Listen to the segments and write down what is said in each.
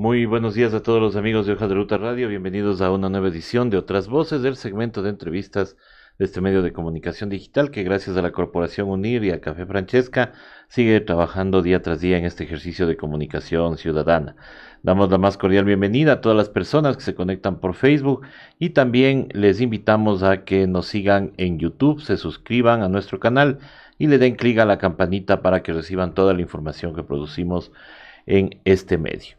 Muy buenos días a todos los amigos de Hoja de Ruta Radio. Bienvenidos a una nueva edición de Otras Voces del segmento de entrevistas de este medio de comunicación digital que gracias a la Corporación Unir y a Café Francesca sigue trabajando día tras día en este ejercicio de comunicación ciudadana. Damos la más cordial bienvenida a todas las personas que se conectan por Facebook y también les invitamos a que nos sigan en YouTube, se suscriban a nuestro canal y le den clic a la campanita para que reciban toda la información que producimos en este medio.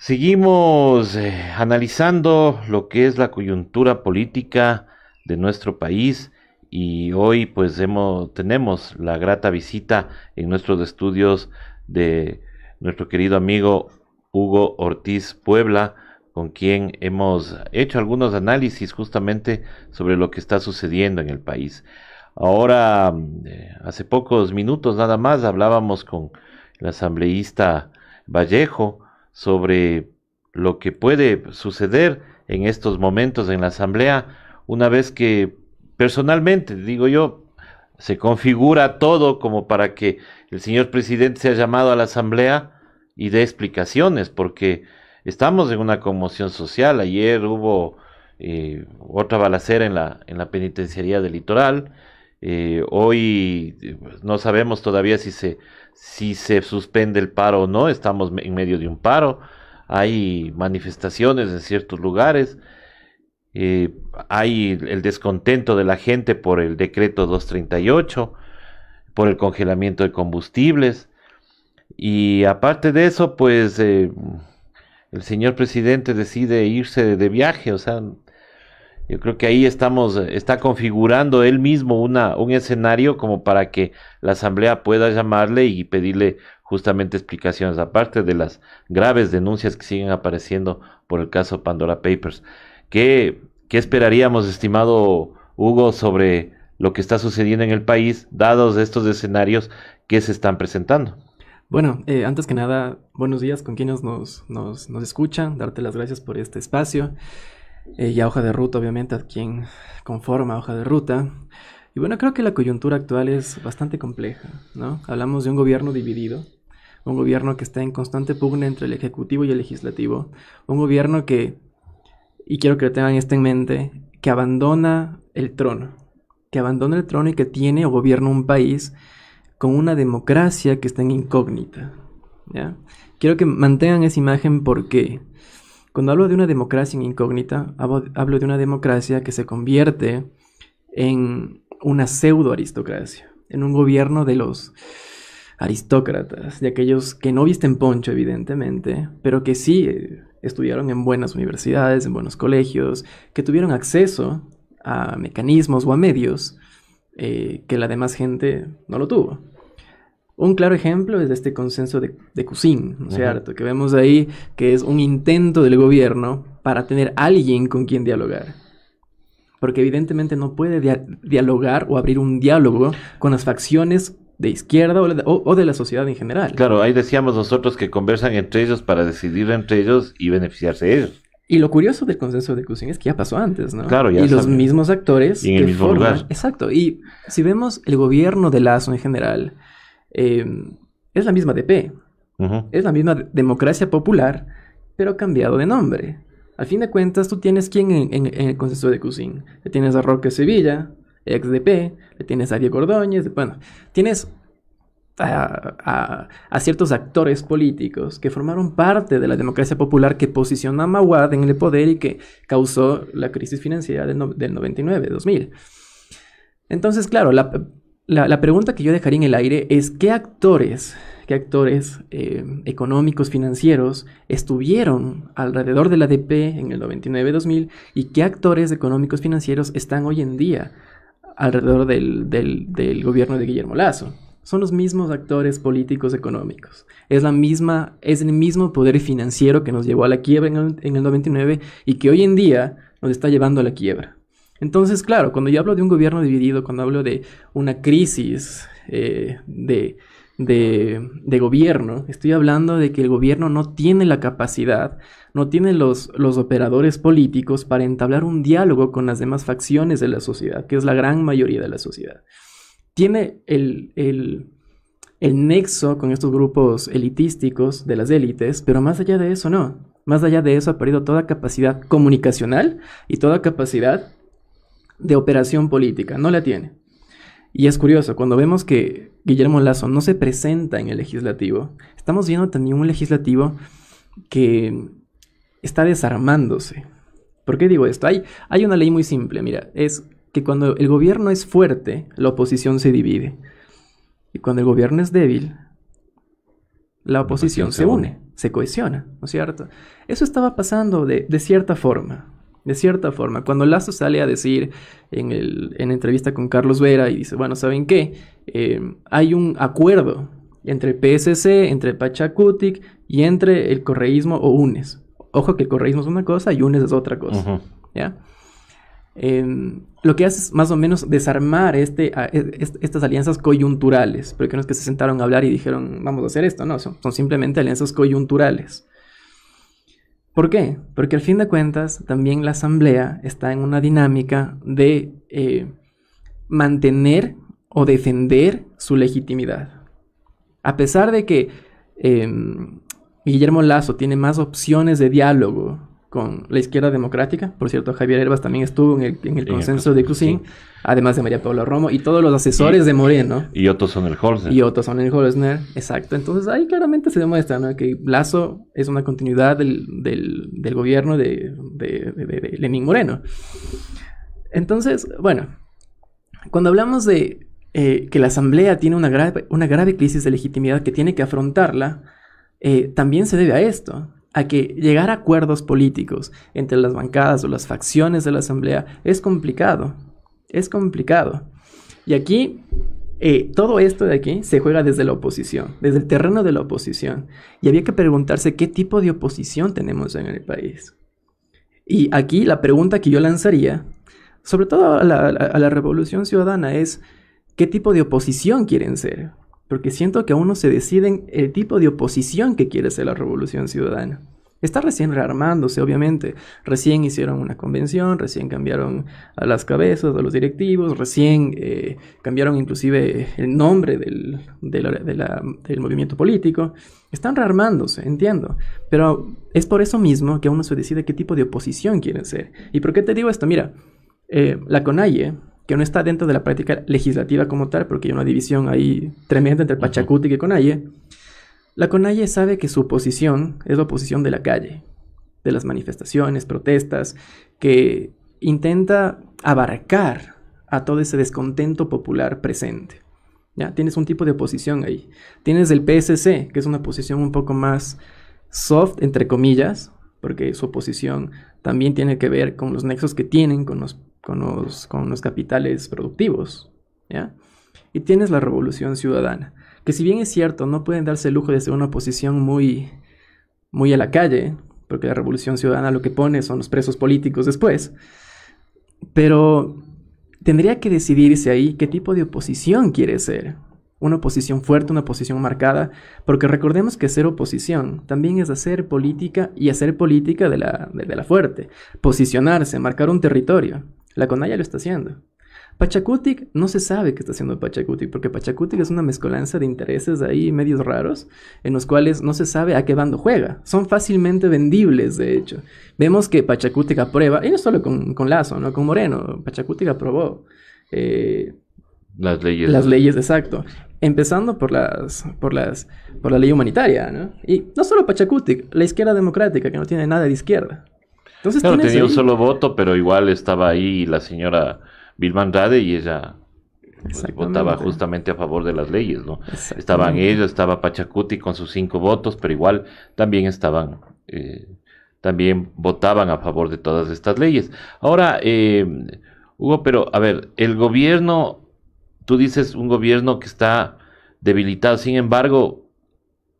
Seguimos eh, analizando lo que es la coyuntura política de nuestro país y hoy pues hemos, tenemos la grata visita en nuestros estudios de nuestro querido amigo Hugo Ortiz Puebla, con quien hemos hecho algunos análisis justamente sobre lo que está sucediendo en el país. Ahora, eh, hace pocos minutos nada más hablábamos con el asambleísta Vallejo, sobre lo que puede suceder en estos momentos en la Asamblea, una vez que personalmente, digo yo, se configura todo como para que el señor presidente sea llamado a la Asamblea y dé explicaciones, porque estamos en una conmoción social. Ayer hubo eh, otra balacera en la, en la penitenciaría del litoral. Eh, hoy eh, pues, no sabemos todavía si se, si se suspende el paro o no, estamos en medio de un paro, hay manifestaciones en ciertos lugares, eh, hay el descontento de la gente por el decreto 238, por el congelamiento de combustibles, y aparte de eso, pues el señor presidente decide irse de viaje, o sea, yo creo que ahí estamos, eh, está configurando él mismo una, un escenario como para que la asamblea pueda llamarle y pedirle justamente explicaciones, aparte de las graves denuncias que siguen apareciendo por el caso Pandora Papers. ¿Qué, qué esperaríamos, estimado Hugo, sobre lo que está sucediendo en el país, dados estos escenarios que se están presentando? Bueno, eh, antes que nada, buenos días con quienes nos, nos, nos escuchan, darte las gracias por este espacio eh, y a Hoja de Ruta, obviamente, a quien conforma Hoja de Ruta. Y bueno, creo que la coyuntura actual es bastante compleja, ¿no? Hablamos de un gobierno dividido, un gobierno que está en constante pugna entre el Ejecutivo y el Legislativo, un gobierno que, y quiero que lo tengan esto en mente, que abandona el trono, que abandona el trono y que tiene o gobierna un país con una democracia que está en incógnita. ¿ya? Quiero que mantengan esa imagen porque cuando hablo de una democracia incógnita, hablo de una democracia que se convierte en una pseudo aristocracia, en un gobierno de los aristócratas, de aquellos que no visten poncho evidentemente, pero que sí eh, estudiaron en buenas universidades, en buenos colegios, que tuvieron acceso a mecanismos o a medios eh, que la demás gente no lo tuvo. Un claro ejemplo es de este consenso de, de ¿no es cierto? Que vemos ahí que es un intento del gobierno para tener alguien con quien dialogar. Porque evidentemente no puede dialogar o abrir un diálogo con las facciones de izquierda o, de la sociedad en general. Claro, ahí decíamos nosotros que conversan entre ellos para decidir entre ellos y beneficiarse de ellos. Y lo curioso del consenso de Cusín es que ya pasó antes, ¿no? Claro, ya Y los mismos actores. Y en el mismo lugar. Exacto. Y si vemos el gobierno de Lazo en general, eh, es la misma DP, es la misma democracia popular, pero cambiado de nombre. Al fin de cuentas, tú tienes quién en, el consenso de Cusín, Le tienes a Roque Sevilla, ex DP, le tienes a Diego Ordóñez, bueno, tienes a, ciertos actores políticos que formaron parte de la democracia popular que posicionó a Mawad en el poder y que causó la crisis financiera del 99, 2000. Entonces, claro, la, la, pregunta que yo dejaría en el aire es qué actores, qué actores eh, económicos, financieros, estuvieron alrededor de la ADP en el 99-2000 y qué actores económicos, financieros están hoy en día alrededor del, gobierno de Guillermo Lazo. Son los mismos actores políticos económicos. Es, la misma, es el mismo poder financiero que nos llevó a la quiebra en el, en el 99 y que hoy en día nos está llevando a la quiebra. Entonces, claro, cuando yo hablo de un gobierno dividido, cuando hablo de una crisis eh, de, gobierno, estoy hablando de que el gobierno no tiene la capacidad, no tiene los, los operadores políticos para entablar un diálogo con las demás facciones de la sociedad, que es la gran mayoría de la sociedad. Tiene el, el nexo con estos grupos elitísticos de las élites, pero más allá de eso no. Más allá de eso ha perdido toda capacidad comunicacional y toda capacidad de operación política, no la tiene. Y es curioso, cuando vemos que Guillermo Lazo no se presenta en el legislativo, estamos viendo también un legislativo que está desarmándose. ¿Por qué digo esto? Hay, hay una ley muy simple, mira, es que cuando el gobierno es fuerte, la oposición se divide. Y cuando el gobierno es débil, la oposición se une, se cohesiona, ¿no es cierto? Eso estaba pasando de, de cierta forma de cierta forma. Cuando Lazo sale a decir en, el, entrevista con Carlos Vera y dice, bueno, ¿saben qué? Eh, hay un acuerdo entre PSC, entre Pachacutic y entre el correísmo o UNES. Ojo que el correísmo es una cosa y UNES es otra cosa. ¿Ya? Em, lo que hace es más o menos desarmar este, e, estas alianzas coyunturales, porque no es que se sentaron a hablar y dijeron, vamos a hacer esto, no, son simplemente alianzas coyunturales. ¿Por qué? Porque al fin de cuentas también la asamblea está en una dinámica de eh, mantener o defender su legitimidad. A pesar de que em, Guillermo Lazo tiene más opciones de diálogo con la izquierda democrática. Por cierto, Javier Herbas también estuvo en el, consenso de Cusín, además de María Pablo Romo y todos los asesores de Moreno. Y otros son el Holzner. Y otros son el Holzner, exacto. Entonces ahí claramente se demuestra que Lazo es una continuidad del, gobierno de, de, Lenín Moreno. Entonces, bueno, cuando hablamos de eh, que la Asamblea tiene una grave, una grave crisis de legitimidad que tiene que afrontarla, eh, también se debe a esto a que llegar a acuerdos políticos entre las bancadas o las facciones de la Asamblea es complicado. Es complicado. Y aquí, eh, todo esto de aquí se juega desde la oposición, desde el terreno de la oposición. Y había que preguntarse qué tipo de oposición tenemos en el país. Y aquí la pregunta que yo lanzaría, sobre todo a la Revolución Ciudadana, es qué tipo de oposición quieren ser porque siento que aún no se deciden el tipo de oposición que quiere ser la revolución ciudadana. Está recién rearmándose, obviamente. Recién hicieron una convención, recién cambiaron a las cabezas, a los directivos, recién eh, cambiaron inclusive el nombre del, del, movimiento político. Están rearmándose, entiendo. Pero es por eso mismo que aún no se decide qué tipo de oposición quieren ser. ¿Y por qué te digo esto? Mira, eh, la CONAIE, que no está dentro de la práctica legislativa como tal, porque hay una división ahí tremenda entre Pachacuti y Conalle, la Conalle sabe que su oposición es la oposición de la calle, de las manifestaciones, protestas, que intenta abarcar a todo ese descontento popular presente. ¿Ya? Tienes un tipo de oposición ahí. Tienes el PSC, que es una posición un poco más soft, entre comillas, porque su oposición también tiene que ver con los nexos que tienen con los con los, capitales productivos, ¿ya? Y tienes la revolución ciudadana, que si bien es cierto, no pueden darse el lujo de ser una oposición muy, muy a la calle, porque la revolución ciudadana lo que pone son los presos políticos después, pero tendría que decidirse ahí qué tipo de oposición quiere ser. Una oposición fuerte, una oposición marcada, porque recordemos que ser oposición también es hacer política y hacer política de la fuerte, posicionarse, marcar un territorio. La Conaya lo está haciendo. Pachacutic no se sabe qué está haciendo Pachacutic, porque Pachacutic es una mezcolanza de intereses ahí, medios raros, en los cuales no se sabe a qué bando juega. Son fácilmente vendibles, de hecho. Vemos que Pachacutic aprueba, y no solo con, Lazo, ¿no? Con Moreno. Pachacutic aprobó. Eh, las leyes. Las leyes, exacto. Empezando por las, por las, por la ley humanitaria, ¿no? Y no solo Pachacutic, la izquierda democrática, que no tiene nada de izquierda. Entonces, tenía un solo voto, pero igual estaba ahí la señora Vilma Andrade y ella pues, votaba justamente a favor de las leyes, ¿no? Estaban ellos, estaba Pachacuti con sus cinco votos, pero igual también estaban, eh, también votaban a favor de todas estas leyes. Ahora, eh, Hugo, pero a ver, el gobierno, tú dices un gobierno que está debilitado, sin embargo,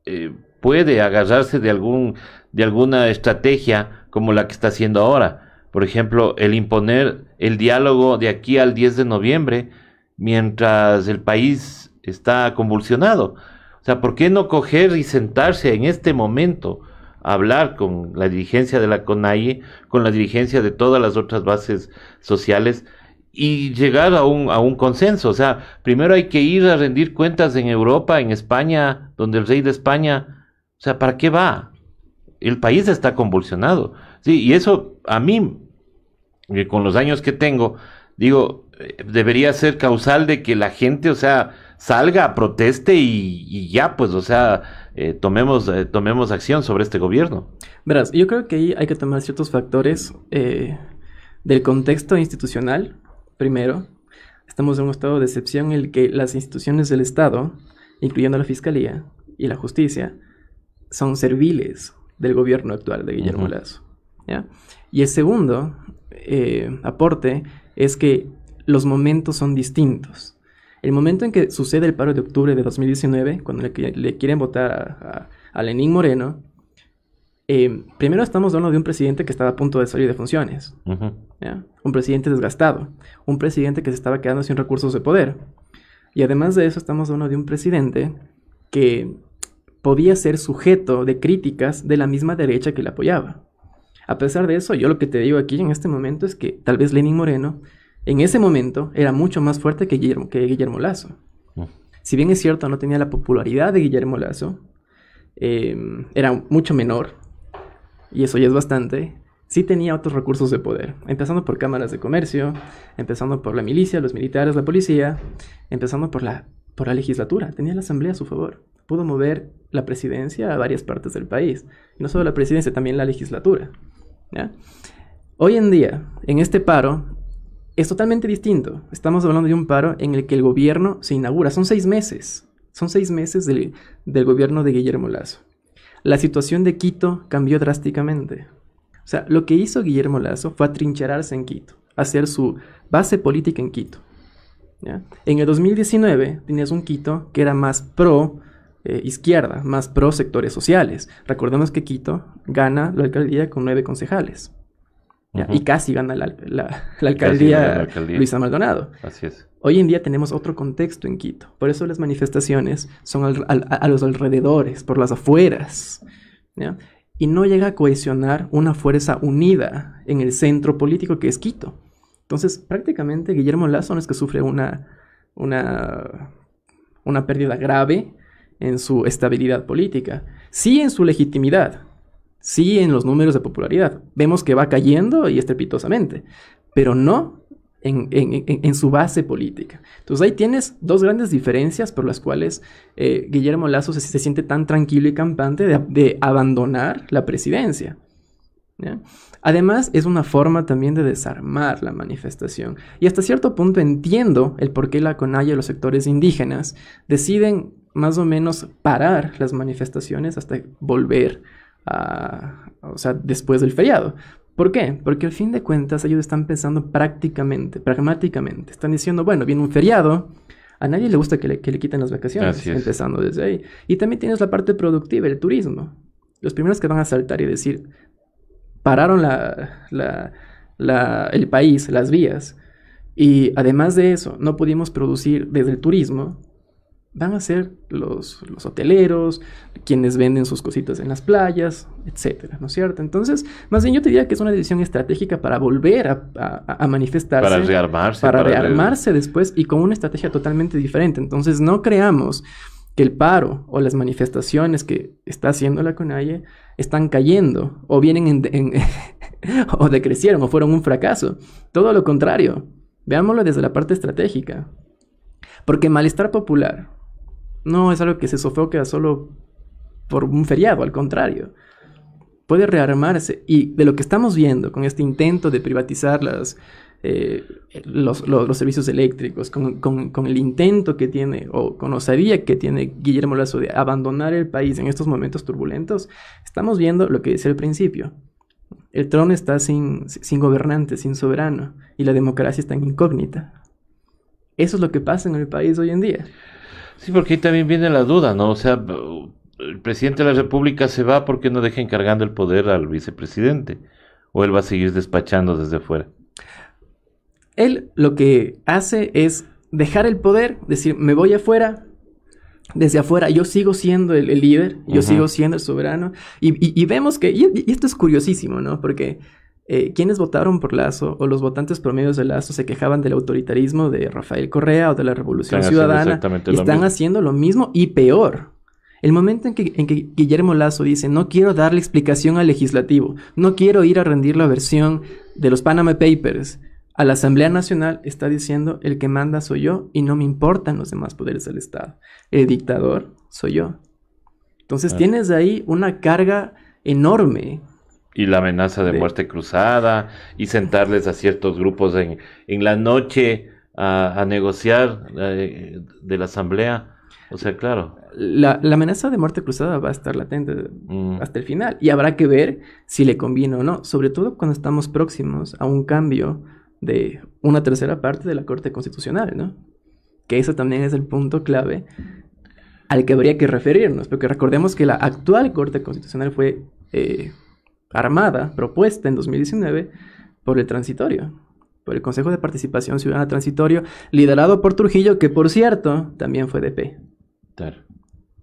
eh, puede agarrarse de, algún, de alguna estrategia como la que está haciendo ahora. Por ejemplo, el imponer el diálogo de aquí al 10 de noviembre mientras el país está convulsionado. O sea, ¿por qué no coger y sentarse en este momento a hablar con la dirigencia de la CONAIE, con la dirigencia de todas las otras bases sociales? y llegar a un, a un consenso. O sea, primero hay que ir a rendir cuentas en Europa, en España, donde el rey de España o sea, ¿para qué va? El país está convulsionado. Sí, y eso a mí, eh, con los años que tengo, digo, eh, debería ser causal de que la gente, o sea, salga, proteste y, y ya, pues, o sea, eh, tomemos, tomemos acción sobre este gobierno. Verás, yo creo que ahí hay que tomar ciertos factores del contexto institucional, primero. Estamos en un estado de excepción en el que las instituciones del Estado, incluyendo la Fiscalía y la Justicia, son serviles del gobierno actual de Guillermo Lasso, Lazo. ¿ya? Y el segundo eh, aporte es que los momentos son distintos. El momento en que sucede el paro de octubre de 2019, cuando le, quieren votar a, Lenín Moreno, eh, primero estamos hablando de un presidente que estaba a punto de salir de funciones, un presidente desgastado, un presidente que se estaba quedando sin recursos de poder. Y además de eso, estamos hablando de un presidente que podía ser sujeto de críticas de la misma derecha que le apoyaba. A pesar de eso, yo lo que te digo aquí en este momento es que tal vez Lenin Moreno en ese momento era mucho más fuerte que Guillermo, que Guillermo Lazo. Mm. Si bien es cierto, no tenía la popularidad de Guillermo Lazo, em, era mucho menor, y eso ya es bastante, sí tenía otros recursos de poder, empezando por cámaras de comercio, empezando por la milicia, los militares, la policía, empezando por la, por la legislatura, tenía la asamblea a su favor, pudo mover la presidencia a varias partes del país. no solo la presidencia, también la legislatura. Hoy en día, en este paro, es totalmente distinto. Estamos hablando de un paro en el que el gobierno se inaugura. Son seis meses. Son seis meses del, gobierno de Guillermo Lazo. La situación de Quito cambió drásticamente. O sea, lo que hizo Guillermo Lazo fue atrincherarse en Quito, hacer su base política en Quito. En el 2019 tenías un Quito que era más pro eh, izquierda, más pro sectores sociales. Recordemos que Quito gana la alcaldía con nueve concejales. Y casi gana la, alcaldía Luisa Maldonado. Así es. Hoy en día tenemos otro contexto en Quito. Por eso las manifestaciones son a los alrededores, por las afueras. Y no llega a cohesionar una fuerza unida en el centro político que es Quito. Entonces, prácticamente Guillermo Lazo es que sufre una, una, una pérdida grave, en su estabilidad política, sí en su legitimidad, sí en los números de popularidad. Vemos que va cayendo y estrepitosamente, pero no en, su base política. Entonces ahí tienes dos grandes diferencias por las cuales eh, Guillermo Lazo se, siente tan tranquilo y campante de, abandonar la presidencia. Además, es una forma también de desarmar la manifestación. Y hasta cierto punto entiendo el por qué la CONAIA y los sectores indígenas deciden más o menos parar las manifestaciones hasta volver a, o sea, después del feriado. ¿Por qué? Porque al fin de cuentas ellos están pensando prácticamente, pragmáticamente. Están diciendo, bueno, viene un feriado, a nadie le gusta que le, quiten las vacaciones, empezando desde ahí. Y también tienes la parte productiva, el turismo. Los primeros que van a saltar y decir, pararon la, la, el país, las vías, y además de eso, no pudimos producir desde el turismo, van a ser los, hoteleros, quienes venden sus cositas en las playas, etcétera, ¿no es cierto? Entonces, más bien yo te diría que es una decisión estratégica para volver a, manifestarse. Para rearmarse. Para, rearmarse después y con una estrategia totalmente diferente. Entonces, no creamos que el paro o las manifestaciones que está haciendo la Conalle... están cayendo o vienen en o decrecieron o fueron un fracaso. Todo lo contrario. Veámoslo desde la parte estratégica. Porque malestar popular, no es algo que se sofoca solo por un feriado, al contrario. Puede rearmarse. Y de lo que estamos viendo con este intento de privatizar eh, los, los, servicios eléctricos, con, con, el intento que tiene, o con osadía que tiene Guillermo Lazo de abandonar el país en estos momentos turbulentos, estamos viendo lo que decía al principio. El trono está sin, sin gobernante, sin soberano, y la democracia está en incógnita. Eso es lo que pasa en el país hoy en día. Sí, porque ahí también viene la duda, ¿no? O sea, el presidente de la República se va porque no deja encargando el poder al vicepresidente, o él va a seguir despachando desde fuera. Él lo que hace es dejar el poder, decir, me voy afuera, desde afuera, yo sigo siendo el, líder, yo sigo siendo el soberano. Y, vemos que, y, esto es curiosísimo, ¿no? Porque eh, quienes votaron por Lazo o los votantes promedios de Lazo se quejaban del autoritarismo de Rafael Correa o de la Revolución Ciudadana. están haciendo lo mismo y peor. El momento en que, Guillermo Lazo dice, no quiero darle explicación al legislativo, no quiero ir a rendir la versión de los Panama Papers a la Asamblea Nacional, está diciendo, el que manda soy yo y no me importan los demás poderes del Estado. El dictador soy yo. Entonces ah. tienes ahí una carga enorme y la amenaza de, muerte cruzada y sentarles a ciertos grupos en, la noche a, negociar eh, de la asamblea. O sea, claro. La, amenaza de muerte cruzada va a estar latente mm. hasta el final y habrá que ver si le conviene o no, sobre todo cuando estamos próximos a un cambio de una tercera parte de la Corte Constitucional, ¿no? Que eso también es el punto clave al que habría que referirnos, porque recordemos que la actual Corte Constitucional fue eh, armada propuesta en 2019 por el transitorio, por el Consejo de Participación Ciudadana Transitorio, liderado por Trujillo, que por cierto también fue DP.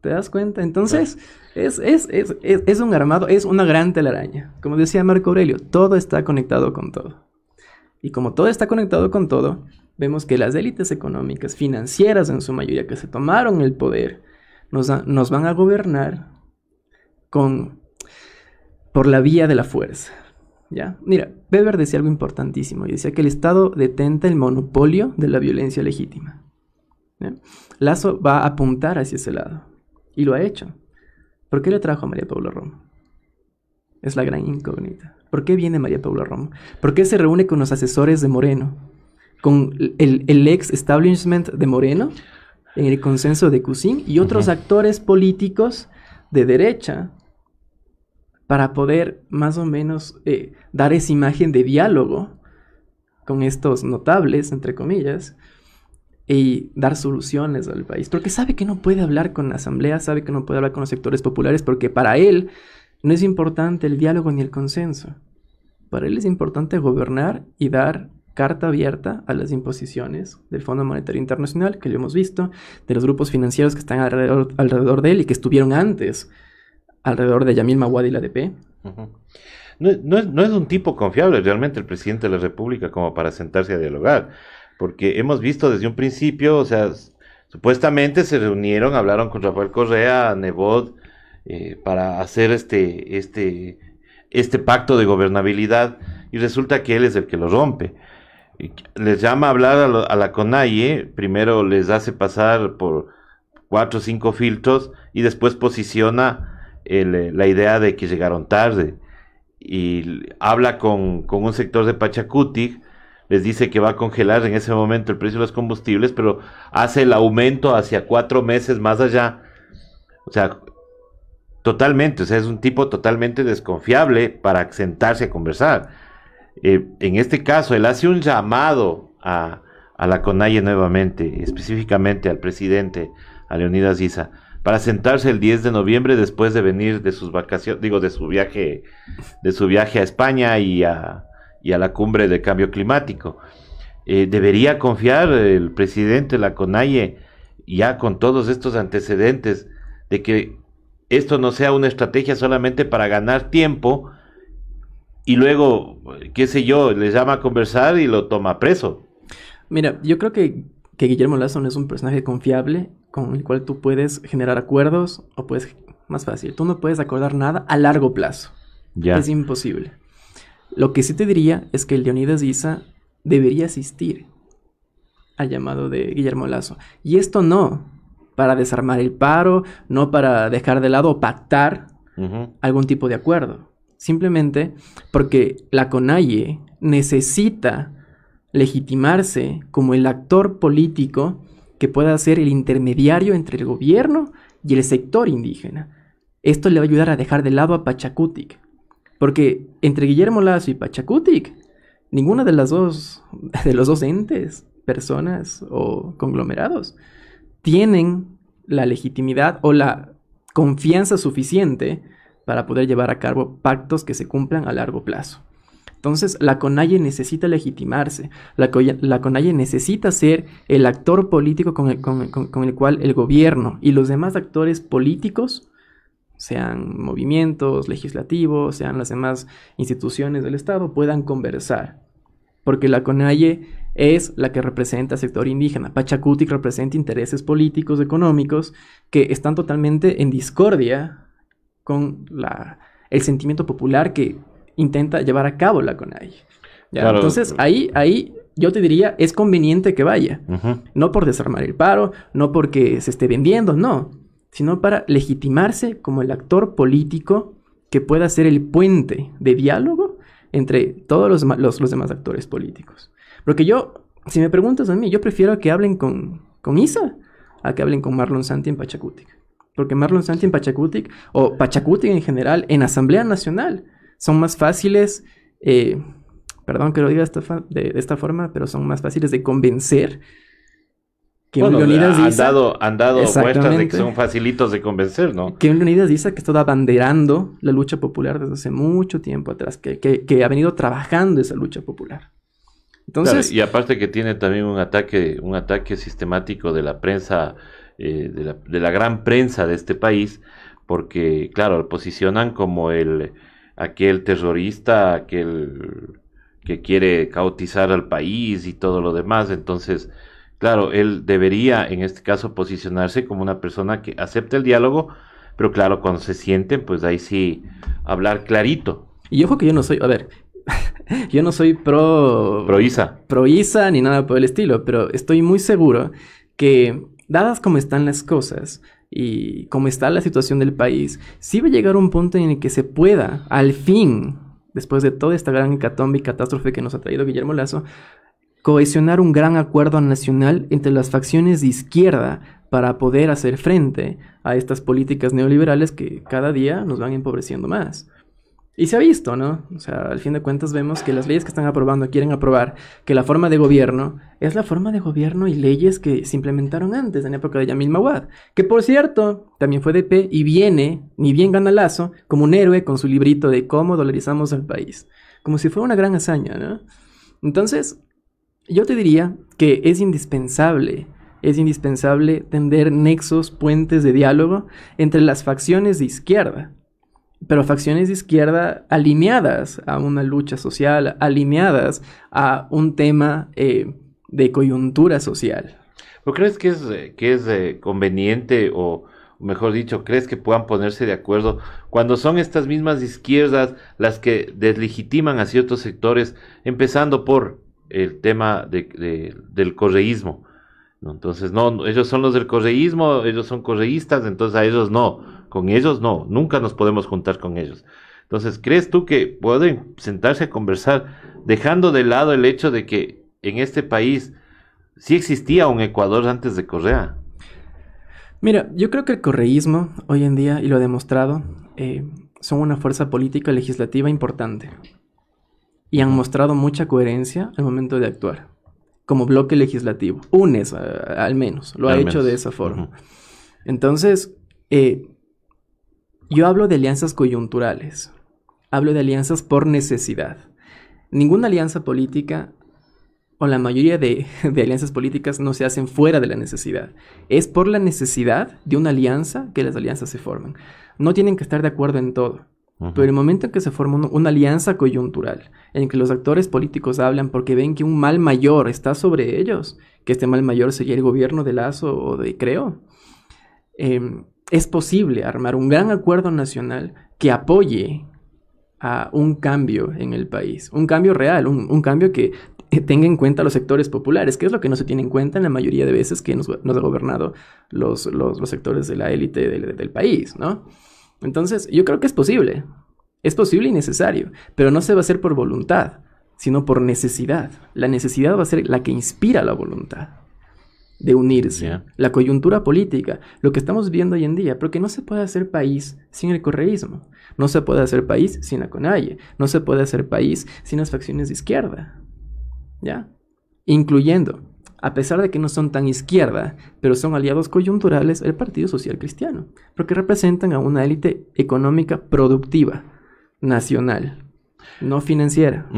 ¿Te das cuenta? Entonces, es, es, un armado, es una gran telaraña. Como decía Marco Aurelio, todo está conectado con todo. Y como todo está conectado con todo, vemos que las élites económicas, financieras en su mayoría, que se tomaron el poder, nos van a gobernar con por la vía de la fuerza. ¿Ya? Mira, Weber decía algo importantísimo y decía que el Estado detenta el monopolio de la violencia legítima. Lazo va a apuntar hacia ese lado y lo ha hecho. ¿Por qué le trajo a María Paula Romo? Es la gran incógnita. ¿Por qué viene María Paula Romo? ¿Por qué se reúne con los asesores de Moreno? Con el, ex establishment de Moreno, en el consenso de Cusín, y otros actores políticos de derecha para poder más o menos eh, dar esa imagen de diálogo con estos notables, entre comillas, y dar soluciones al país. Porque sabe que no puede hablar con la asamblea, sabe que no puede hablar con los sectores populares, porque para él no es importante el diálogo ni el consenso. Para él es importante gobernar y dar carta abierta a las imposiciones del Fondo Monetario Internacional, que lo hemos visto, de los grupos financieros que están alrededor de él y que estuvieron antes alrededor de Yamil Maguad y la DP. no, es, un tipo confiable realmente el presidente de la República como para sentarse a dialogar, porque hemos visto desde un principio, o sea, supuestamente se reunieron, hablaron con Rafael Correa, Nebot, eh, para hacer este, este, este pacto de gobernabilidad y resulta que él es el que lo rompe. Les llama a hablar a, a la CONAIE, primero les hace pasar por cuatro o cinco filtros y después posiciona eh, la idea de que llegaron tarde. Y habla con, un sector de Pachacuti, les dice que va a congelar en ese momento el precio de los combustibles, pero hace el aumento hacia cuatro meses más allá. O sea, totalmente, o sea, es un tipo totalmente desconfiable para sentarse a conversar. Eh, en este caso, él hace un llamado a, a la CONAIE nuevamente, específicamente al presidente, a Leonidas Isa para sentarse el 10 de noviembre después de venir de sus vacaciones, digo, de su viaje, de su viaje a España y a, la cumbre de cambio climático. Eh, ¿Debería confiar el presidente la ya con todos estos antecedentes de que esto no sea una estrategia solamente para ganar tiempo y luego, qué sé yo, le llama a conversar y lo toma preso? Mira, yo creo que, que Guillermo Lazo no es un personaje confiable con el cual tú puedes generar acuerdos o puedes, más fácil, tú no puedes acordar nada a largo plazo. Es imposible. Lo que sí te diría es que el Leonidas Isa debería asistir al llamado de Guillermo Lazo. Y esto no para desarmar el paro, no para dejar de lado o pactar algún tipo de acuerdo. Simplemente porque la CONAIE necesita legitimarse como el actor político que pueda ser el intermediario entre el gobierno y el sector indígena. Esto le va a ayudar a dejar de lado a Pachacutic, porque entre Guillermo Lazo y Pachacutic, ninguna de las dos, de los dos entes, personas o conglomerados, tienen la legitimidad o la confianza suficiente para poder llevar a cabo pactos que se cumplan a largo plazo. Entonces, la CONAIE necesita legitimarse, la, la necesita ser el actor político con el, cual el gobierno y los demás actores políticos, sean movimientos legislativos, sean las demás instituciones del Estado, puedan conversar. Porque la CONAIE es la que representa al sector indígena. Pachacuti representa intereses políticos, económicos, que están totalmente en discordia con la, el sentimiento popular que intenta llevar a cabo la CONAI. ¿ya? Entonces, ahí, ahí yo te diría, es conveniente que vaya. No por desarmar el paro, no porque se esté vendiendo, no. Sino para legitimarse como el actor político que pueda ser el puente de diálogo entre todos los, demás actores políticos. Porque yo, si me preguntas a mí, yo prefiero que hablen con, con Isa a que hablen con Marlon Santi en Pachacutic. Porque Marlon Santi en Pachacutic, o Pachacutic en general, en Asamblea Nacional, son más fáciles, eh, perdón que lo diga de, esta forma, pero son más fáciles de convencer. Que bueno, han dado, han muestras de que son facilitos de convencer, ¿no? Que un Leonidas dice que está abanderando la lucha popular desde hace mucho tiempo atrás, que, ha venido trabajando esa lucha popular. Entonces, y aparte que tiene también un ataque, un ataque sistemático de la prensa, eh, de, la, de, la, gran prensa de este país, porque claro, lo posicionan como el, aquel terrorista, aquel que quiere cautizar al país y todo lo demás. Entonces, claro, él debería en este caso posicionarse como una persona que acepta el diálogo, pero claro, cuando se sienten, pues ahí sí hablar clarito. Y ojo que yo no soy, a ver, yo no soy pro... provisa provisa ni nada por el estilo, pero estoy muy seguro que, dadas como están las cosas, y cómo está la situación del país, Si va a llegar un punto en el que se pueda, al fin, después de toda esta gran hecatombe y catástrofe que nos ha traído Guillermo Lazo, cohesionar un gran acuerdo nacional entre las facciones de izquierda para poder hacer frente a estas políticas neoliberales que cada día nos van empobreciendo más. Y se ha visto, ¿no? O sea, al fin de cuentas vemos que las leyes que están aprobando quieren aprobar que la forma de gobierno es la forma de gobierno y leyes que se implementaron antes, en época de Yamil Mawad, que por cierto, también fue DP y viene, ni bien gana Lazo, como un héroe con su librito de cómo dolarizamos al país. Como si fuera una gran hazaña, ¿no? Entonces, yo te diría que es indispensable es indispensable tender nexos, puentes de diálogo entre las facciones de izquierda, pero facciones de izquierda alineadas a una lucha social, alineadas a un tema eh, de coyuntura social. ¿Pero crees que es, eh, que es eh, conveniente o, mejor dicho, crees que puedan ponerse de acuerdo cuando son estas mismas izquierdas las que deslegitiman a ciertos sectores, empezando por el tema de, del correísmo? Entonces, no, ellos son los del correísmo, ellos son correístas, entonces a ellos no con ellos no, nunca nos podemos juntar con ellos. Entonces, ¿crees tú que pueden sentarse a conversar dejando de lado el hecho de que en este país sí existía un Ecuador antes de Correa? Mira, yo creo que el correísmo hoy en día, y lo ha demostrado, eh, son una fuerza política legislativa importante y han mostrado mucha coherencia al momento de actuar como bloque legislativo. UNES, al menos, lo ha hecho de esa forma. Entonces, eh, yo hablo de alianzas coyunturales, hablo de alianzas por necesidad. Ninguna alianza política o la mayoría de, alianzas políticas no se hacen fuera de la necesidad. Es por la necesidad de una alianza que las alianzas se forman. No tienen que estar de acuerdo en todo. Pero el momento en que se forma una, alianza coyuntural, en que los actores políticos hablan porque ven que un mal mayor está sobre ellos, que este mal mayor sería el gobierno de Lazo o de Creo, em, es posible armar un gran acuerdo nacional que apoye a un cambio en el país, un cambio real, un, cambio que eh, tenga en cuenta los sectores populares, que es lo que no se tiene en cuenta en la mayoría de veces que nos, ha gobernado los, sectores de la élite del, del, país, ¿no? Entonces, yo creo que es posible, es posible y necesario, pero no se va a hacer por voluntad, sino por necesidad. La necesidad va a ser la que inspira la voluntad de unirse. La coyuntura política, lo que estamos viendo hoy en día, porque no se puede hacer país sin el correísmo, no se puede hacer país sin la CONAIE, no se puede hacer país sin las facciones de izquierda, ¿ya? Incluyendo, a pesar de que no son tan izquierda, pero son aliados coyunturales, el Partido Social Cristiano, porque representan a una élite económica productiva, nacional, no financiera.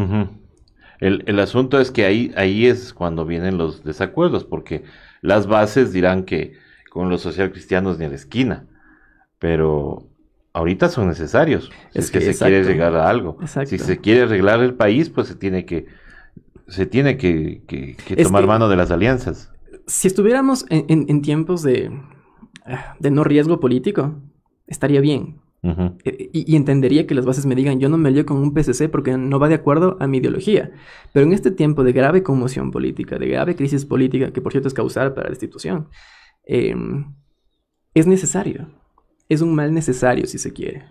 El, asunto es que ahí, ahí es cuando vienen los desacuerdos, porque las bases dirán que con los socialcristianos ni a la esquina, pero ahorita son necesarios. es, que, se quiere llegar a algo. Si se quiere arreglar el país, pues se tiene que, se tiene que, tomar mano de las alianzas. Si estuviéramos en, tiempos de no riesgo político, estaría bien. E, y, entendería que las bases me digan, yo no me lío con un PCC porque no va de acuerdo a mi ideología. Pero en este tiempo de grave conmoción política, de grave crisis política, que por cierto es causada para la institución, em, es necesario. Es un mal necesario, si se quiere.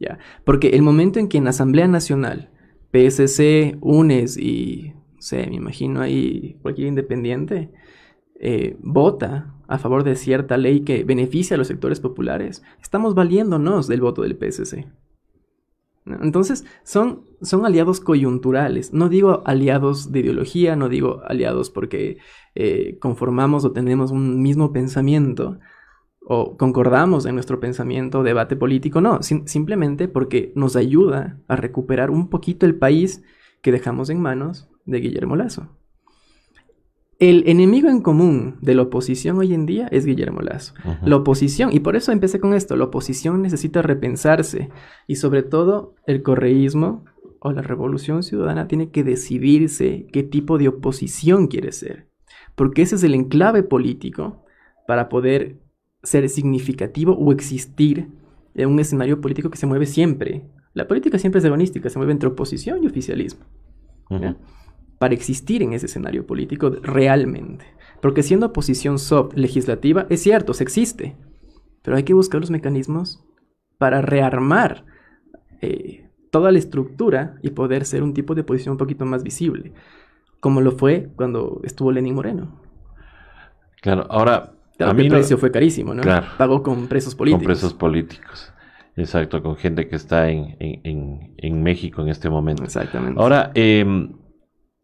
¿Ya? Porque el momento en que en la Asamblea Nacional, PSC, UNES y, no sé, me imagino ahí cualquier independiente, eh, vota a favor de cierta ley que beneficia a los sectores populares, estamos valiéndonos del voto del PSC. Entonces, son, son aliados coyunturales. No digo aliados de ideología, no digo aliados porque eh, conformamos o tenemos un mismo pensamiento o concordamos en nuestro pensamiento, debate político, no, simplemente porque nos ayuda a recuperar un poquito el país que dejamos en manos de Guillermo Lazo el enemigo en común de la oposición hoy en día es Guillermo Lazo. La oposición, y por eso empecé con esto, la oposición necesita repensarse y sobre todo el correísmo o la revolución ciudadana tiene que decidirse qué tipo de oposición quiere ser, porque ese es el enclave político para poder ser significativo o existir en un escenario político que se mueve siempre. La política siempre es agonística, se mueve entre oposición y oficialismo para existir en ese escenario político realmente. Porque siendo oposición sub legislativa, es cierto, se existe, pero hay que buscar los mecanismos para rearmar eh, toda la estructura y poder ser un tipo de oposición un poquito más visible, como lo fue cuando estuvo Lenín Moreno. Claro, ahora... a mí el precio fue carísimo, ¿no? Claro, Pagó con presos políticos. Con presos políticos. Exacto, con gente que está en, en México en este momento. Exactamente. Ahora, eh,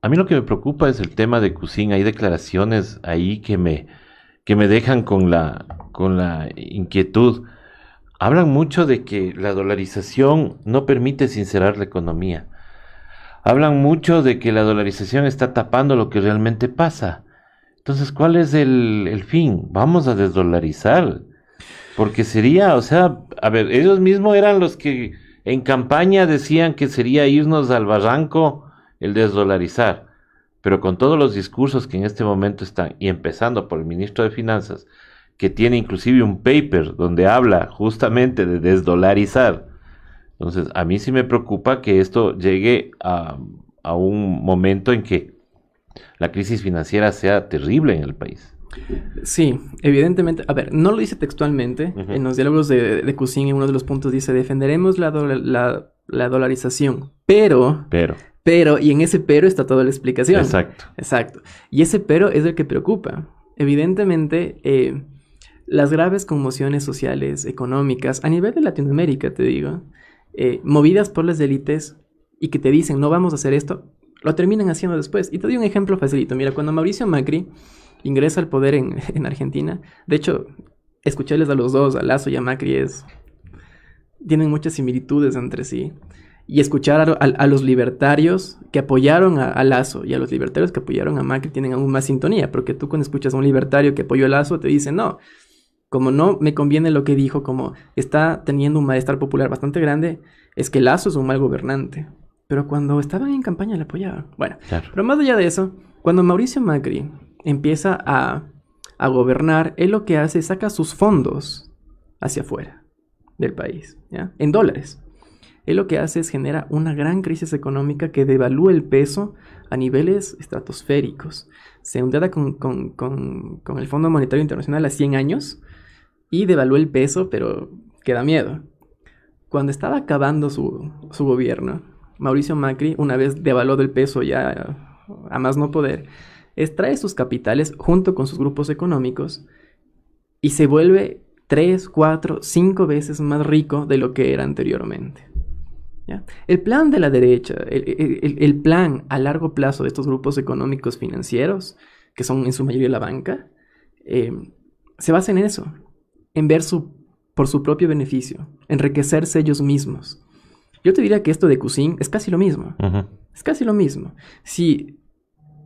a mí lo que me preocupa es el tema de Cusín. Hay declaraciones ahí que me, que me dejan con la, con la inquietud. Hablan mucho de que la dolarización no permite sincerar la economía. Hablan mucho de que la dolarización está tapando lo que realmente pasa. Entonces, ¿cuál es el, el fin? Vamos a desdolarizar. Porque sería, o sea, a ver, ellos mismos eran los que en campaña decían que sería irnos al barranco el desdolarizar, pero con todos los discursos que en este momento están, y empezando por el ministro de Finanzas, que tiene inclusive un paper donde habla justamente de desdolarizar. Entonces, a mí sí me preocupa que esto llegue a, un momento en que la crisis financiera sea terrible en el país. Sí, evidentemente. A ver, no lo dice textualmente. En los diálogos de, de en uno de los puntos dice: defenderemos la, la dolarización, pero, pero pero, y en ese pero está toda la explicación. Exacto. Exacto. Y ese pero es el que preocupa. Evidentemente, eh, las graves conmociones sociales, económicas, a nivel de Latinoamérica, te digo, eh, movidas por las élites y que te dicen no vamos a hacer esto, lo terminan haciendo después. Y te doy un ejemplo facilito. Mira, cuando Mauricio Macri ingresa al poder en, Argentina, de hecho, escucharles a los dos, a Lazo y a Macri, es. tienen muchas similitudes entre sí y escuchar a, los libertarios que apoyaron a, Lazo y a los libertarios que apoyaron a Macri tienen aún más sintonía, porque tú cuando escuchas a un libertario que apoyó a Lazo te dice, no, como no me conviene lo que dijo, como está teniendo un malestar popular bastante grande, es que Lazo es un mal gobernante. Pero cuando estaban en campaña le apoyaban. Bueno, pero más allá de eso, cuando Mauricio Macri empieza a, gobernar, él lo que hace es saca sus fondos hacia afuera del país, ¿ya? En dólares él lo que hace es genera una gran crisis económica que devalúa el peso a niveles estratosféricos. Se hunde con, el Fondo Monetario Internacional a 100 años y devalúa el peso, pero que da miedo. Cuando estaba acabando su, su gobierno, Mauricio Macri, una vez devaluado el peso ya a más no poder, extrae sus capitales junto con sus grupos económicos y se vuelve 3, 4, 5 veces más rico de lo que era anteriormente. El plan de la derecha, el, plan a largo plazo de estos grupos económicos financieros, que son en su mayoría la banca, eh, se basa en eso, en ver su, por su propio beneficio, enriquecerse ellos mismos. Yo te diría que esto de Cusín es casi lo mismo. Es casi lo mismo. Si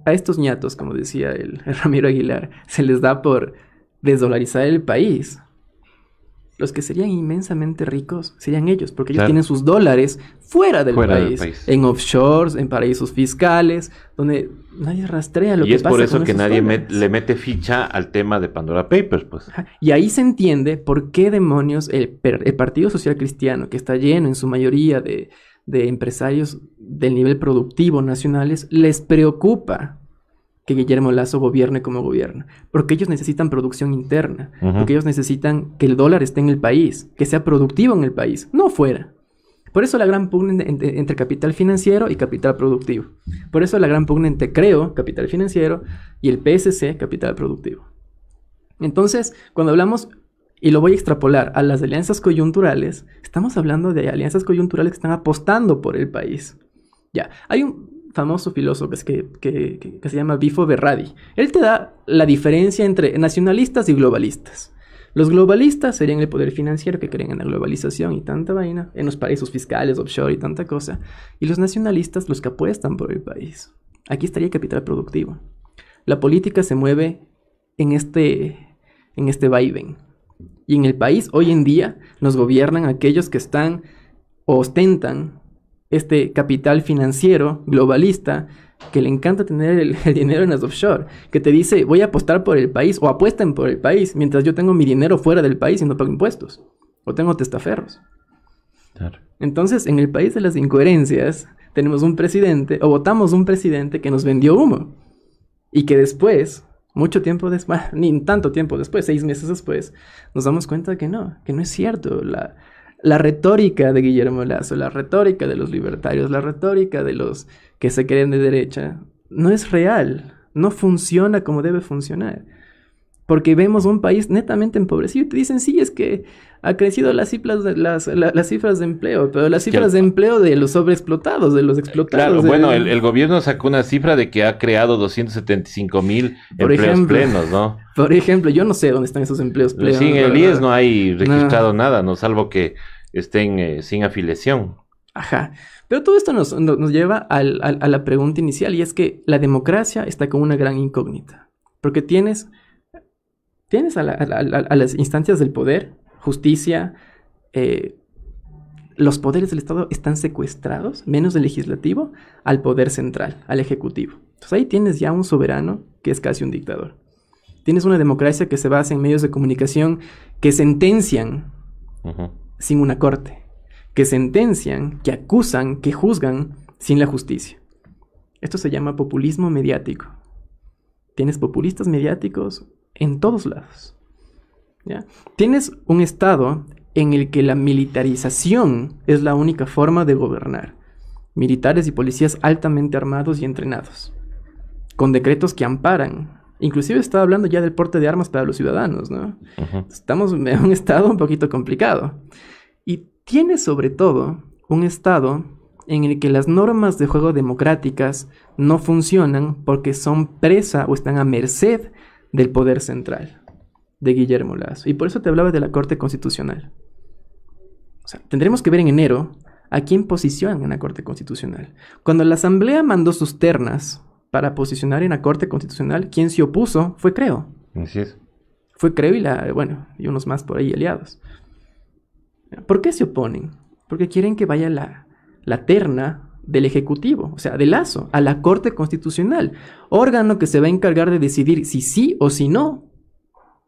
a estos ñatos, como decía el Ramiro Aguilar, se les da por desdolarizar el país, los que serían inmensamente ricos serían ellos, porque ellos tienen sus dólares fuera, del, país, en offshores, en paraísos fiscales, donde nadie rastrea lo que pasa. Y es por eso que nadie le mete ficha al tema de Pandora Papers, pues. Y ahí se entiende por qué demonios el, el Partido Social Cristiano, que está lleno en su mayoría de, de empresarios del nivel productivo nacionales, les preocupa que Guillermo Lazo gobierne como gobierna, porque ellos necesitan producción interna, porque ellos necesitan que el dólar esté en el país, que sea productivo en el país, no fuera. Por eso la gran pugna entre capital financiero y capital productivo. Por eso la gran pugna entre Creo, capital financiero, y el PSC, capital productivo. Entonces, cuando hablamos, y lo voy a extrapolar a las alianzas coyunturales, estamos hablando de alianzas coyunturales que están apostando por el país. Ya, hay un, famoso filósofo que, que, se llama Bifo Berradi. Él te da la diferencia entre nacionalistas y globalistas. Los globalistas serían el poder financiero que creen en la globalización y tanta vaina, en los paraísos fiscales, offshore y tanta cosa. Y los nacionalistas, los que apuestan por el país. Aquí estaría capital productivo. La política se mueve en este, en este vaivén. Y en el país hoy en día nos gobiernan aquellos que están o ostentan este capital financiero globalista que le encanta tener el, dinero en las offshore, que te dice voy a apostar por el país o apuesten por el país mientras yo tengo mi dinero fuera del país y no pago impuestos o tengo testaferros. Entonces, en el país de las incoherencias, tenemos un presidente o votamos un presidente que nos vendió humo y que después, mucho tiempo después, ni tanto tiempo después, seis meses después, nos damos cuenta que no, que no es cierto. La, la retórica de Guillermo Lazo, la retórica de los libertarios, la retórica de los que se creen de derecha, no es real, no funciona como debe funcionar porque vemos un país netamente empobrecido y te dicen, sí, es que ha crecido las cifras de, las, cifras de empleo, pero las cifras de empleo de los sobreexplotados, de los explotados. Claro, bueno, el, gobierno sacó una cifra de que ha creado 275 mil empleos plenos, ¿no? Por ejemplo, yo no sé dónde están esos empleos plenos. el IES no hay registrado nada, no salvo que estén eh, sin afiliación. Ajá. Pero todo esto nos, lleva a la pregunta inicial y es que la democracia está con una gran incógnita, porque tienes tienes a, las instancias del poder, justicia, eh, los poderes del Estado están secuestrados, menos del legislativo, al poder central, al ejecutivo. Entonces ahí tienes ya un soberano que es casi un dictador. Tienes una democracia que se basa en medios de comunicación que sentencian sin una corte, que sentencian, que acusan, que juzgan sin la justicia. Esto se llama populismo mediático. Tienes populistas mediáticos en todos lados. Tienes un Estado en el que la militarización es la única forma de gobernar. Militares y policías altamente armados y entrenados, con decretos que amparan. Inclusive estaba hablando ya del porte de armas para los ciudadanos, ¿no? Estamos en un estado un poquito complicado. Y tiene sobre todo un estado en el que las normas de juego democráticas no funcionan porque son presa o están a merced del poder central de Guillermo Lazo. Y por eso te hablaba de la Corte Constitucional. O sea, tendremos que ver en enero a quién posicionan en la Corte Constitucional. Cuando la Asamblea mandó sus ternas para posicionar en la Corte Constitucional, quien se opuso fue Creo. Así es. Fue Creo y la, bueno, y unos más por ahí aliados. ¿Por qué se oponen? Porque quieren que vaya la, la terna del Ejecutivo, o sea, de Lazo, a la Corte Constitucional, órgano que se va a encargar de decidir si sí o si no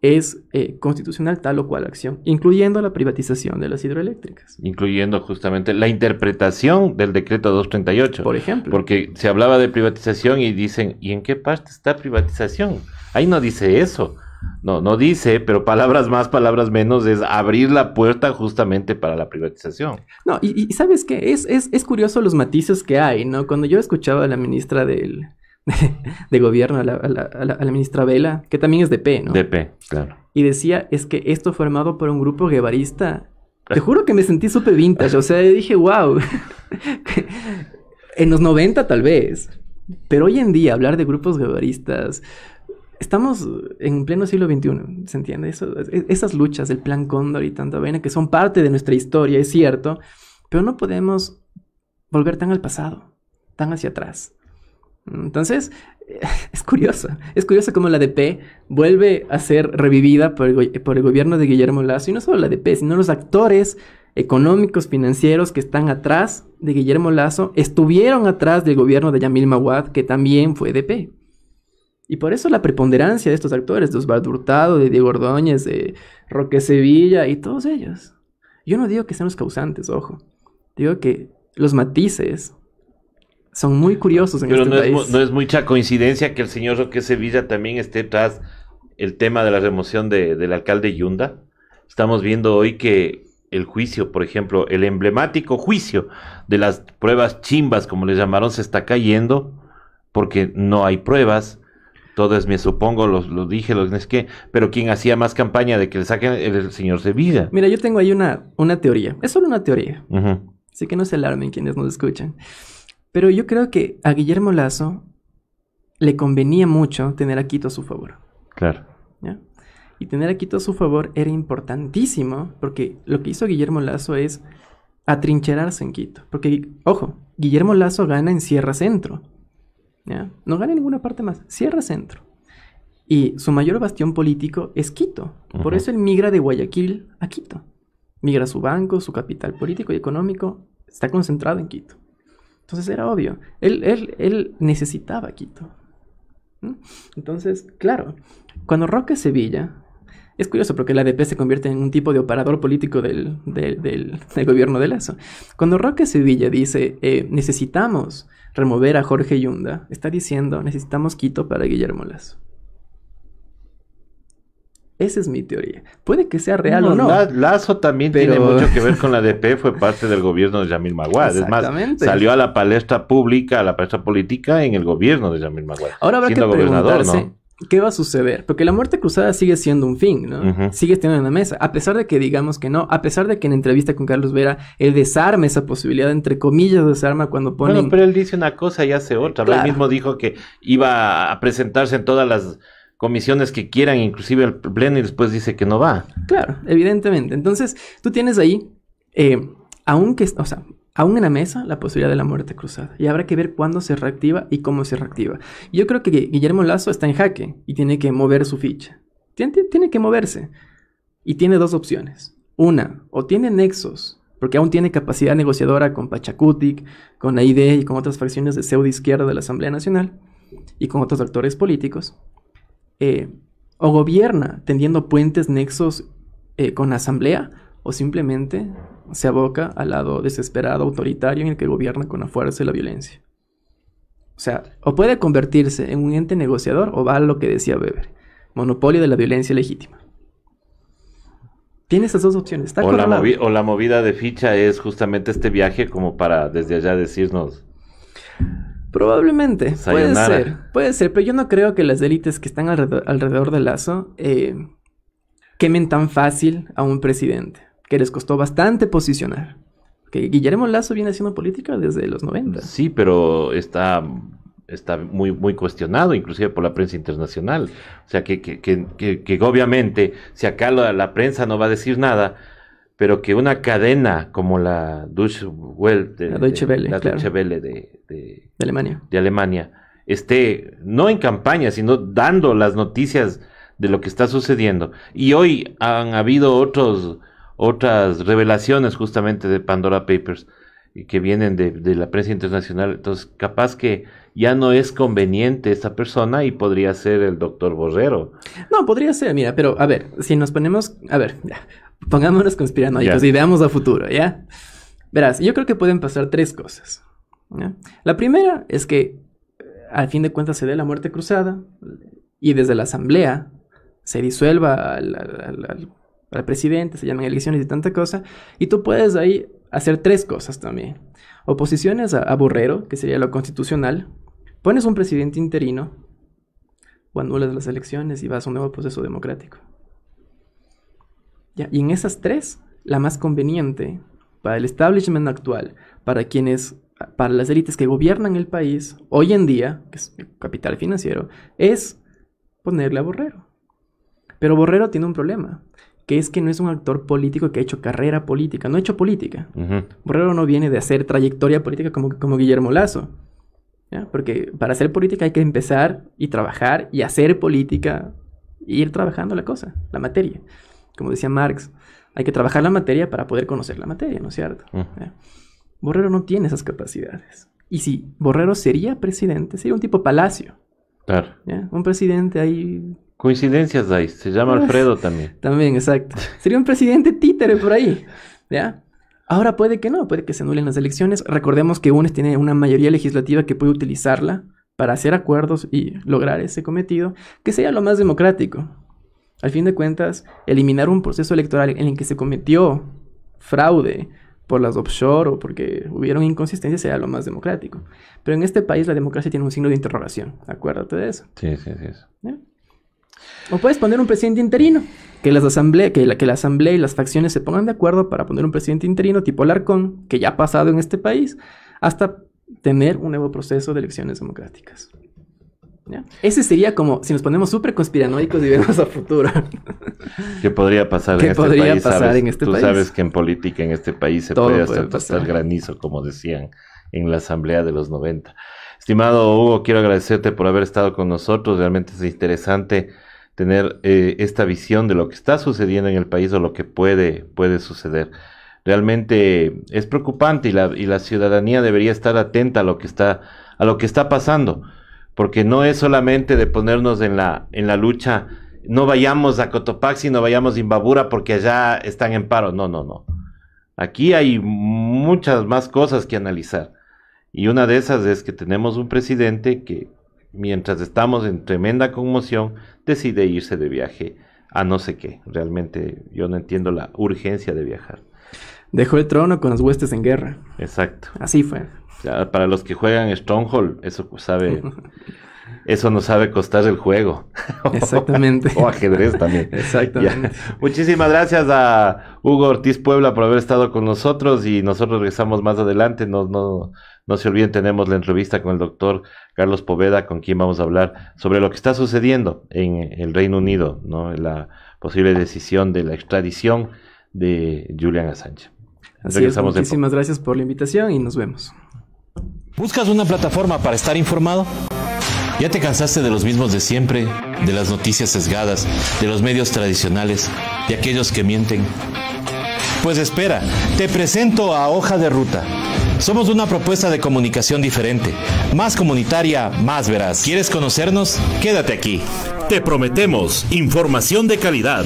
es eh, constitucional tal o cual acción, incluyendo la privatización de las hidroeléctricas. Incluyendo justamente la interpretación del decreto 238. Por ejemplo. Porque se hablaba de privatización y dicen, ¿y en qué parte está privatización? Ahí no dice eso no, no dice, pero palabras más, palabras menos, es abrir la puerta justamente para la privatización. No, y, sabes qué? es, es, es, curioso los matices que hay, ¿no? Cuando yo escuchaba a la ministra del, de, gobierno, a la, ministra Vela, que también es de P, ¿no? De P, claro. Y decía, es que esto formado por un grupo guevarista. Te juro que me sentí súper vintage, o sea, dije, wow. en los 90 tal vez, pero hoy en día hablar de grupos guevaristas estamos en pleno siglo XXI, ¿se entiende? Eso, esas luchas del plan Cóndor y tanta vaina que son parte de nuestra historia, es cierto, pero no podemos volver tan al pasado, tan hacia atrás. Entonces, es curioso, es curioso cómo la DP vuelve a ser revivida por el, por el gobierno de Guillermo Lazo, y no solo la DP, sino los actores económicos, financieros que están atrás de Guillermo Lazo, estuvieron atrás del gobierno de Yamil Mawad, que también fue DP. Y por eso la preponderancia de estos actores, de Osvaldo Hurtado, de Diego Ordóñez, de Roque Sevilla y todos ellos. Yo no digo que sean los causantes, ojo. Digo que los matices son muy curiosos en Pero este no Es, no es mucha coincidencia que el señor Roque Sevilla también esté tras el tema de la remoción del alcalde Yunda. Estamos viendo hoy que el juicio, por ejemplo, el emblemático juicio de las pruebas chimbas, como les llamaron, se está cayendo porque no hay pruebas, todo es me supongo, lo, dije, los es que, pero quien hacía más campaña de que le saquen el señor Sevilla. Mira, yo tengo ahí una, una teoría, es solo una teoría, así que no se alarmen quienes nos escuchan, pero yo creo que a Guillermo Lazo le convenía mucho tener a Quito a su favor. Claro. Y tener a Quito a su favor era importantísimo, porque lo que hizo Guillermo Lazo es atrincherarse en Quito. Porque, ojo, Guillermo Lazo gana en Sierra Centro. No gana ninguna parte más, cierra centro. Y su mayor bastión político es Quito. Por eso él migra de Guayaquil a Quito. Migra su banco, su capital político y económico, está concentrado en Quito. Entonces era obvio, él, él, él necesitaba Quito. ¿Mm? Entonces, claro, cuando Roque Sevilla, es curioso porque la ADP se convierte en un tipo de operador político del, gobierno de Lazo. Cuando Roque Sevilla dice, eh, necesitamos remover a Jorge Yunda, está diciendo necesitamos Quito para Guillermo Lazo. Esa es mi teoría. Puede que sea real o no. Lazo también tiene mucho que ver con la DP, fue parte del gobierno de Yamil Maguad. Es más, salió a la palestra pública, a la palestra política en el gobierno de Yamil Maguad. Ahora habrá que preguntarse, ¿qué va a suceder? Porque la muerte cruzada sigue siendo un fin, ¿no? Sigue estando en la mesa, a pesar de que digamos que no, a pesar de que en entrevista con Carlos Vera él desarma esa posibilidad, entre comillas, desarma cuando pone... Bueno, pero él dice una cosa y hace otra. Claro. Él mismo dijo que iba a presentarse en todas las comisiones que quieran, inclusive el pleno, y después dice que no va. Claro, evidentemente. Entonces, tú tienes ahí, eh, aunque, o sea, aún en la mesa la posibilidad de la muerte cruzada. Y habrá que ver cuándo se reactiva y cómo se reactiva. Yo creo que Guillermo Lazo está en jaque y tiene que mover su ficha. Tiene, que moverse. Y tiene dos opciones. Una, o tiene nexos, porque aún tiene capacidad negociadora con Pachacutic, con la y con otras facciones de pseudo izquierda de la Asamblea Nacional y con otros actores políticos. Eh, o gobierna tendiendo puentes nexos eh, con la Asamblea o simplemente se aboca al lado desesperado, autoritario, en el que gobierna con la fuerza y la violencia. O sea, o puede convertirse en un ente negociador o va a lo que decía Weber, monopolio de la violencia legítima. Tiene esas dos opciones. Está o, la la movida de ficha es justamente este viaje como para desde allá decirnos. Probablemente. Puede ser, puede ser, pero yo no creo que las élites que están alrededor, del lazo eh, quemen tan fácil a un presidente que les costó bastante posicionar. Que Guillermo Lazo viene haciendo política desde los 90. Sí, pero está, está muy, muy cuestionado, inclusive por la prensa internacional. O sea, que, que, que, obviamente, si acá la, prensa no va a decir nada, pero que una cadena como la Deutsche Welle, la de, de, Alemania. de Alemania esté no en campaña, sino dando las noticias de lo que está sucediendo. Y hoy han habido otros otras revelaciones justamente de Pandora Papers que vienen de, la prensa internacional. Entonces, capaz que ya no es conveniente esta persona y podría ser el doctor Borrero. No, podría ser, mira, pero a ver, si nos ponemos, a ver, pongámonos conspiranoicos y veamos a futuro, ¿ya? Verás, yo creo que pueden pasar tres cosas. La primera es que eh, al fin de cuentas se dé la muerte cruzada y desde la asamblea se disuelva al, para presidente, se llaman elecciones y tanta cosa, y tú puedes ahí hacer tres cosas también. Oposiciones a, Borrero, que sería lo constitucional, pones un presidente interino, o anulas las elecciones y vas a un nuevo proceso democrático. Y en esas tres, la más conveniente para el establishment actual, para quienes, para las élites que gobiernan el país hoy en día, que es el capital financiero, es ponerle a Borrero. Pero Borrero tiene un problema, que es que no es un actor político que ha hecho carrera política, no ha hecho política. Borrero no viene de hacer trayectoria política como, como Guillermo Lazo. Porque para hacer política hay que empezar y trabajar y hacer política e ir trabajando la cosa, la materia. Como decía Marx, hay que trabajar la materia para poder conocer la materia, ¿no es cierto? Borrero no tiene esas capacidades. Y si Borrero sería presidente, sería un tipo palacio. Claro. Un presidente ahí Coincidencias hay, se llama Alfredo también. también, exacto. Sería un presidente títere por ahí, ¿ya? Ahora puede que no, puede que se anulen las elecciones. Recordemos que UNES tiene una mayoría legislativa que puede utilizarla para hacer acuerdos y lograr ese cometido, que sea lo más democrático. Al fin de cuentas, eliminar un proceso electoral en el que se cometió fraude por las offshore o porque hubieron inconsistencias sería lo más democrático. Pero en este país la democracia tiene un signo de interrogación. Acuérdate de eso. Sí, sí, sí. ¿Ya? O puedes poner un presidente interino. Que, las asamblea que, la, que la asamblea y las facciones se pongan de acuerdo para poner un presidente interino tipo Larcón, que ya ha pasado en este país, hasta tener un nuevo proceso de elecciones democráticas. Ese sería como si nos ponemos súper conspiranoicos y vemos a futuro. ¿Qué podría pasar en este país? Este Tú sabes que en política en este país se puede hacer granizo, como decían en la asamblea de los 90. Estimado Hugo, quiero agradecerte por haber estado con nosotros. Realmente es interesante tener eh, esta visión de lo que está sucediendo en el país o lo que puede, puede suceder. Realmente es preocupante y la, y la ciudadanía debería estar atenta a lo que está, a lo que está pasando, porque no es solamente de ponernos en la, en la lucha, no vayamos a Cotopaxi, no vayamos a Imbabura porque allá están en paro. No, no, no. Aquí hay muchas más cosas que analizar. Y una de esas es que tenemos un presidente que, mientras estamos en tremenda conmoción, decide irse de viaje a no sé qué. Realmente yo no entiendo la urgencia de viajar. Dejó el trono con las huestes en guerra. Exacto. Así fue. para los que juegan Stronghold, eso pues, sabe, eso nos sabe costar el juego. Exactamente. o ajedrez también. Exactamente. Muchísimas gracias a Hugo Ortiz Puebla por haber estado con nosotros y nosotros regresamos más adelante. No, se olviden, tenemos la entrevista con el doctor Carlos Poveda, con quien vamos a hablar sobre lo que está sucediendo en el Reino Unido, ¿no? la posible decisión de la extradición de Julian Assange. muchísimas gracias por la invitación y nos vemos. ¿Buscas una plataforma para estar informado? ¿Ya te cansaste de los mismos de siempre, de las noticias sesgadas, de los medios tradicionales, de aquellos que mienten? Pues espera, te presento a Hoja de Ruta. Somos una propuesta de comunicación diferente, más comunitaria, más veraz. ¿Quieres conocernos? Quédate aquí. Te prometemos información de calidad,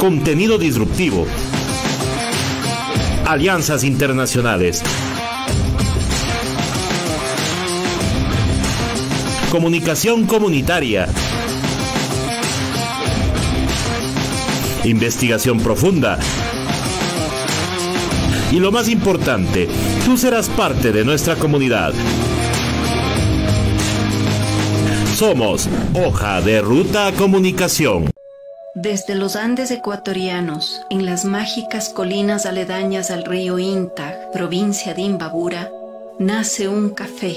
contenido disruptivo, alianzas internacionales. Comunicación comunitaria. Investigación profunda. Y lo más importante, tú serás parte de nuestra comunidad. Somos Hoja de Ruta Comunicación. Desde los Andes ecuatorianos, en las mágicas colinas aledañas al río Intag, provincia de Imbabura, nace un café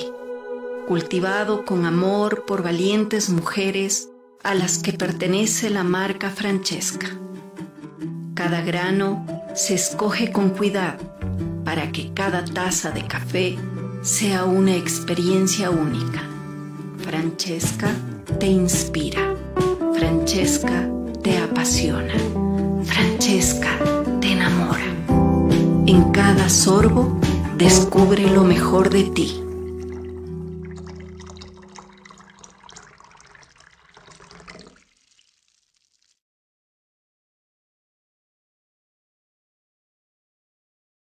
cultivado con amor por valientes mujeres a las que pertenece la marca Francesca. Cada grano se escoge con cuidado para que cada taza de café sea una experiencia única. Francesca te inspira. Francesca te apasiona. Francesca te enamora. En cada sorbo descubre lo mejor de ti.